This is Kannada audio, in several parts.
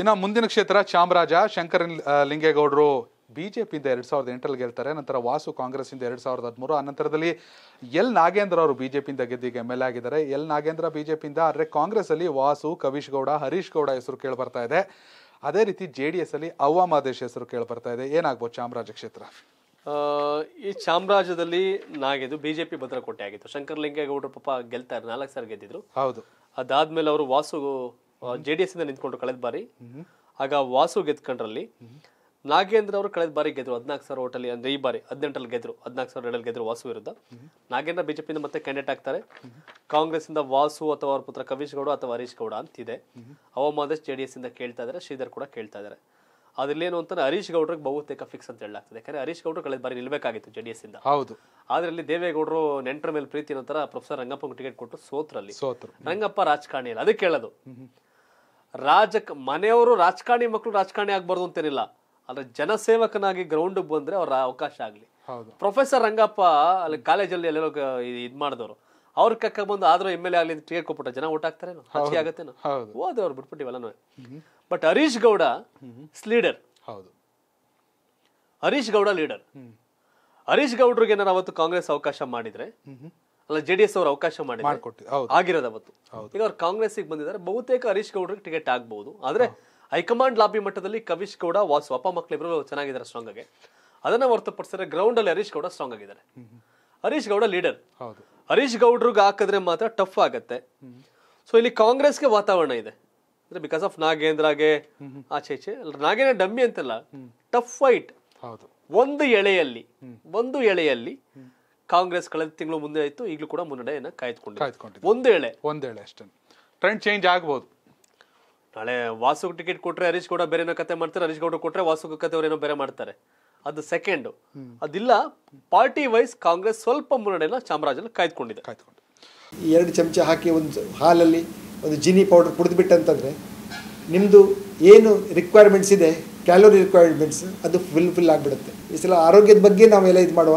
ಇನ್ನು ಮುಂದಿನ ಕ್ಷೇತ್ರ ಚಾಮರಾಜ ಶಂಕರ್ ಲಿಂಗೇಗೌಡರು ಬಿ ಜೆ ಪಿಯಿಂದ ಎರಡು ಸಾವಿರದ ಎಂಟರಲ್ಲಿ ಗೆಲ್ತಾರೆ ನಂತರ ವಾಸು ಕಾಂಗ್ರೆಸ್ಸಿಂದ ಎರಡು ಸಾವಿರದ ಹದಿಮೂರು ಆ ನಂತರದಲ್ಲಿ ಎಲ್ ನಾಗೇಂದ್ರ ಅವರು ಬಿ ಜೆ ಪಿಯಿಂದ ಗೆದ್ದಿಗೆ ಎಮ್ ಎಲ್ ಆಗಿದ್ದಾರೆ ಎಲ್ ನಾಗೇಂದ್ರ ಬಿ ಜೆ ಪಿಯಿಂದ ಆದರೆ ಕಾಂಗ್ರೆಸ್ಸಲ್ಲಿ ವಾಸು ಕವೀಶ್ ಗೌಡ ಹರೀಶ್ ಗೌಡ ಹೆಸರು ಕೇಳಿಬರ್ತಾ ಇದೆ ಅದೇ ರೀತಿ ಜೆ ಡಿ ಎಸ್ ಅಲ್ಲಿ ಅವ್ವಾಮಾದೇಶ್ ಹೆಸರು ಬರ್ತಾ ಇದೆ ಏನಾಗ್ಬೋದು ಚಾಮರಾಜ ಕ್ಷೇತ್ರ ಈ ಚಾಮರಾಜದಲ್ಲಿ ಜೆ ಬಿಜೆಪಿ ಭದ್ರಕೋಟೆ ಆಗಿತ್ತು ಶಂಕರ್ ಲಿಂಗೇಗೌಡರು ಪಾಪ ಗೆಲ್ತಾರೆ ನಾಲ್ಕು ಸಾರಿ ಗೆದ್ದಿದ್ರು ಹೌದು ಅದಾದ್ಮೇಲೆ ಅವರು ವಾಸು ಜೆ ಡಿ ಎಸ್ ಇಂದ ನಿಂತ್ಕೊಂಡ್ರು ಕಳೆದ ಬಾರಿ ಆಗ ವಾಸು ಗೆದ್ಕೊಂಡ್ರಲ್ಲಿ ನಾಗೇಂದ್ರ ಅವರು ಕಳೆದ ಬಾರಿ ಗೆದ್ರು ಹದಿನಾಲ್ಕು ಸಾವಿರ ಓಟಲ್ಲಿ ಅಂದ್ರೆ ಈ ಬಾರಿ ಹದಿನೆಂಟರಲ್ಲಿ ಗೆದ್ರು ಹದಿನಾಲ್ಕು ಸಾವಿರ ಎರಡಲ್ಲಿ ಗೆದ್ರು ವಾಸು ವಿರುದ್ಧ ನಾಗೇಂದ್ರ ಬಿಜೆಪಿಯಿಂದ ಮತ್ತೆ ಕ್ಯಾಂಡಿಡೇಟ್ ಆಗ್ತಾರೆ ಕಾಂಗ್ರೆಸ್ ಇಂದ ವಾಸು ಅಥವಾ ಅವರ ಪುತ್ರ ಕವೀಶ್ ಗೌಡ ಅಥವಾ ಹರೀಶ್ ಗೌಡ ಅಂತ ಇದೆ ಜೆ ಡಿ ಎಸ್ ಇಂದ ಕೇಳ್ತಾ ಇದ್ದಾರೆ ಶ್ರೀಧರ್ ಕೂಡ ಕೇಳ್ತಾ ಇದ್ದಾರೆ ಏನು ಅಂತಂದ್ರೆ ಹರೀಶ್ ಗೌಡ್ರಿಗೆ ಬಹುತೇಕ ಫಿಕ್ಸ್ ಅಂತ ಹೇಳಲಾಗ್ತದೆ ಯಾಕಂದ್ರೆ ಹರೀಶ್ ಗೌಡ್ರು ಕಳೆದ ಬಾರಿ ನಿಲ್ಬೇಕಾಗಿತ್ತು ಜೆ ಡಿ ಎಸ್ ಇಂದ ಹೌದು ಅದರಲ್ಲಿ ದೇವೇಗೌಡರು ನೆಂಟರ ಮೇಲೆ ಪ್ರೀತಿ ನಂತರ ಪ್ರೊಫೆಸರ್ ರಂಗಪ್ಪ ಟಿಕೆಟ್ ಕೊಟ್ಟು ಸೋತ್ರಲ್ಲಿ ರಂಗಪ್ಪ ರಾಜಕಾರಣಿ ಅಲ್ಲ ಅದಕ್ಕೆ ಹೇಳೋದು ರಾಜಕ ಮನೆಯವರು ರಾಜಕಾರಣಿ ಮಕ್ಕಳು ರಾಜಕಾರಣಿ ಆಗ್ಬಾರ್ದು ಅಂತೇನಿಲ್ಲ ಆದ್ರೆ ಜನಸೇವಕನಾಗಿ ಗ್ರೌಂಡ್ ಬಂದ್ರೆ ಅವ್ರ ಅವಕಾಶ ಆಗ್ಲಿ ಪ್ರೊಫೆಸರ್ ರಂಗಪ್ಪ ಅಲ್ಲಿ ಕಾಲೇಜಲ್ಲಿ ಎಲ್ಲೆಲ್ಲೋ ಇದ್ ಮಾಡಿದವರು ಅವ್ರ ಕಕ್ಕ ಬಂದು ಆದ್ರೂ ಎಮ್ ಎಲ್ ಎ ಆಗಲಿ ಟಿಕೆಟ್ ಕೊಟ್ಬಿಟ್ಟ ಜನ ಊಟ ಹಾಕ್ತಾರೇನು ಹಚ್ಚಿ ಆಗತ್ತೇನು ಹೋದ್ರೆ ಅವ್ರು ಬಿಟ್ಬಿಟ್ಟಿವಲ್ಲ ಬಟ್ ಹರೀಶ್ ಗೌಡ ಲೀಡರ್ ಹೌದು ಹರೀಶ್ ಗೌಡ ಲೀಡರ್ ಹರೀಶ್ ಗೌಡ್ರಿಗೆ ಏನಾರ ಅವತ್ತು ಕಾಂಗ್ರೆಸ್ ಅವಕಾಶ ಮಾಡಿದ್ರೆ ಅಲ್ಲ ಜೆಡಿಎಸ್ ಅವರು ಅವಕಾಶ ಮಾಡಿ ಆಗಿರೋದ ಅವತ್ತು ಈಗ ಅವ್ರು ಕಾಂಗ್ರೆಸ್ ಬಂದಿದ್ದಾರೆ ಬಹುತೇಕ ಹರೀಶ್ ಗೌಡ್ರಿಗೆ ಟಿಕೆಟ್ ಆಗ್ಬಹುದು ಆದ್ರೆ ಹೈಕಮಾಂಡ್ ಲಾಬಿ ಮಟ್ಟದಲ್ಲಿ ಕವಿಶ್ ಗೌಡ ವಾಸು ಅಪ್ಪ ಮಕ್ಕಳಿಬ್ರು ಚೆನ್ನಾಗಿದ್ದಾರೆ ಸ್ಟ್ರಾಂಗ್ ಆಗಿ ಅದನ್ನ ಹೊರತುಪಡಿಸಿದ್ರೆ ಗ್ರೌಂಡ್ ಅಲ್ಲಿ ಹರೀಶ್ ಗೌಡ ಸ್ಟ್ರಾಂಗ್ ಆಗಿದ್ದಾರೆ ಹರೀಶ್ ಗೌಡ ಲೀಡರ್ ಹರೀಶ್ ಗೌಡ್ರಿಗೆ ಹಾಕಿದ್ರೆ ಮಾತ್ರ ಟಫ್ ಆಗತ್ತೆ ಸೊ ಇಲ್ಲಿ ಕಾಂಗ್ರೆಸ್ಗೆ ವಾತಾವರಣ ಇದೆ ಅಂದ್ರೆ ಬಿಕಾಸ್ ಆಫ್ ನಾಗೇಂದ್ರಗೆ ಆಚೆ ಈಚೆ ನಾಗೇಂದ್ರ ಡಮ್ಮಿ ಅಂತಲ್ಲ ಟಫ್ ಫೈಟ್ ಒಂದು ಎಳೆಯಲ್ಲಿ ಒಂದು ಎಳೆಯಲ್ಲಿ ಕಾಂಗ್ರೆಸ್ ಕಳೆದ ತಿಂಗಳು ಮುಂದೆ ಆಯಿತು ಈಗಲೂ ಕೂಡ ಮುನ್ನಡೆಯನ್ನು ಕಾಯ್ದುಕೊಂಡಿದೆ ಒಂದೇಳೆ ಒಂದೇಳೆ ಅಷ್ಟೇ ಟ್ರೆಂಡ್ ಚೇಂಜ್ ಆಗ್ಬೋದು ನಾಳೆ ವಾಸುಗೆ ಟಿಕೆಟ್ ಕೊಟ್ಟರೆ ಹರೀಶ್ ಗೌಡ ಬೇರೆ ಕತೆ ಮಾಡ್ತಾರೆ ಹರೀಶ್ ಗೌಡ ಕೊಟ್ಟರೆ ವಾಸು ಕತೆ ಅವರೇನೋ ಬೇರೆ ಮಾಡ್ತಾರೆ ಅದು ಸೆಕೆಂಡು ಅದಿಲ್ಲ ಪಾರ್ಟಿ ವೈಸ್ ಕಾಂಗ್ರೆಸ್ ಸ್ವಲ್ಪ ಮುನ್ನಡೆಯನ್ನು ಚಾಮರಾಜನ ಕಾಯ್ದುಕೊಂಡಿದೆ ಕಾಯ್ದುಕೊಂಡು ಎರಡು ಚಮಚ ಹಾಕಿ ಒಂದು ಹಾಲಲ್ಲಿ ಒಂದು ಜಿನಿ ಪೌಡರ್ ಕುಡಿದ್ಬಿಟ್ಟಂತಂದರೆ ನಿಮ್ಮದು ಏನು ರಿಕ್ವೈರ್ಮೆಂಟ್ಸ್ ಇದೆ ಕ್ಯಾಲೋರಿ ರಿಕ್ವೈರ್ಮೆಂಟ್ಸ್ ಅದು ಫುಲ್ ಫಿಲ್ ಆಗಿಬಿಡುತ್ತೆ ಈ ಸಲ ಆರೋಗ್ಯದ ಬಗ್ಗೆ ನಾವೆಲ್ಲ ಇದು ಮಾಡುವ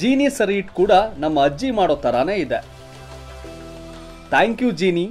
ಜೀನಿ ಸರಿ ಇಟ್ ಕೂಡ ನಮ್ಮ ಅಜ್ಜಿ ಮಾಡೋ ತರಾನೇ ಇದೆ ಥ್ಯಾಂಕ್ ಯು ಜೀನಿ